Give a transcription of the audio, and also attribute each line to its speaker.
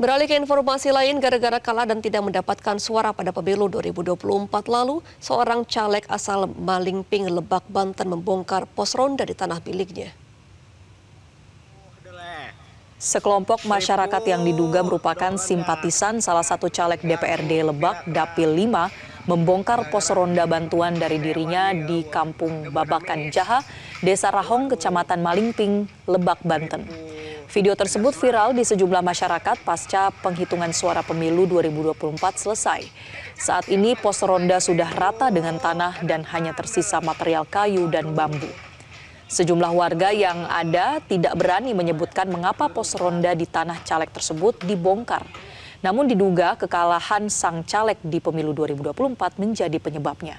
Speaker 1: Beralih ke informasi lain, gara-gara kalah dan tidak mendapatkan suara pada pemilu 2024 lalu, seorang caleg asal Malingping, Lebak, Banten membongkar pos ronda di tanah miliknya.
Speaker 2: Sekelompok masyarakat yang diduga merupakan simpatisan salah satu caleg DPRD Lebak, Dapil 5, membongkar pos ronda bantuan dari dirinya di Kampung Babakan Jaha, Desa Rahong, Kecamatan Malingping, Lebak, Banten. Video tersebut viral di sejumlah masyarakat pasca penghitungan suara pemilu 2024 selesai. Saat ini pos ronda sudah rata dengan tanah dan hanya tersisa material kayu dan bambu. Sejumlah warga yang ada tidak berani menyebutkan mengapa pos ronda di tanah caleg tersebut dibongkar. Namun diduga kekalahan sang caleg di pemilu 2024 menjadi penyebabnya.